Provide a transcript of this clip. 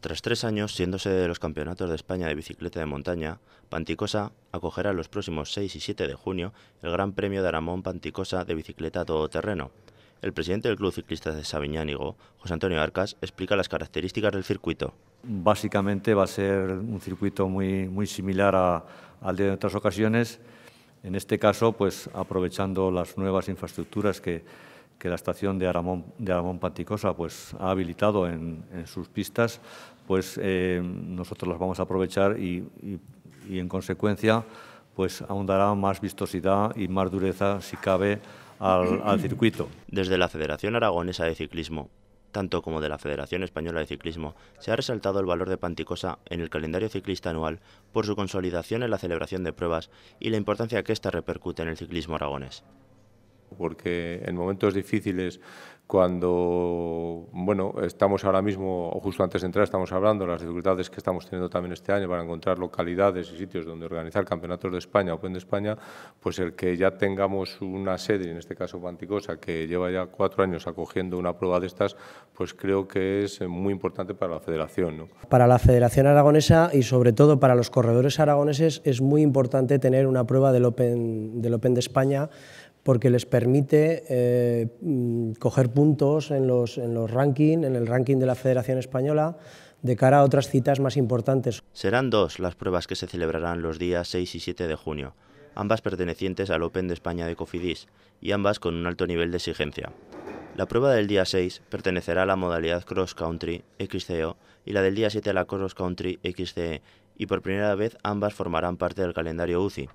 Tras tres años sede de los Campeonatos de España de Bicicleta de Montaña, Panticosa acogerá los próximos 6 y 7 de junio el Gran Premio de Aramón Panticosa de Bicicleta Todoterreno. El presidente del Club Ciclista de Sabiñánigo, José Antonio Arcas, explica las características del circuito. Básicamente va a ser un circuito muy, muy similar al de otras ocasiones, en este caso pues aprovechando las nuevas infraestructuras que, que la estación de Aramón, Panticosa pues, ha habilitado en, sus pistas, pues eh, nosotros las vamos a aprovechar y, en consecuencia pues ahondará más vistosidad y más dureza, si cabe, al, circuito. Desde la Federación Aragonesa de Ciclismo, tanto como de la Federación Española de Ciclismo, se ha resaltado el valor de Panticosa en el calendario ciclista anual por su consolidación en la celebración de pruebas y la importancia que esta repercute en el ciclismo aragonés porque en momentos difíciles cuando bueno, estamos ahora mismo, o justo antes de entrar, estamos hablando de las dificultades que estamos teniendo también este año para encontrar localidades y sitios donde organizar campeonatos de España, Open de España, pues el que ya tengamos una sede, en este caso Panticosa, que lleva ya cuatro años acogiendo una prueba de estas, pues creo que es muy importante para la federación. Para la federación aragonesa y sobre todo para los corredores aragoneses es muy importante tener una prueba del Open, del Open de España porque les permite eh, mm, coger puntos en los, en los en el ranking de la Federación Española, de cara a otras citas más importantes. Serán dos las pruebas que se celebrarán los días 6 y 7 de junio, ambas pertenecientes al Open de España de Cofidis y ambas con un alto nivel de exigencia. La prueba del día 6 pertenecerá a la modalidad Cross Country XCO y la del día 7 a la Cross Country XCE y por primera vez ambas formarán parte del calendario UCI.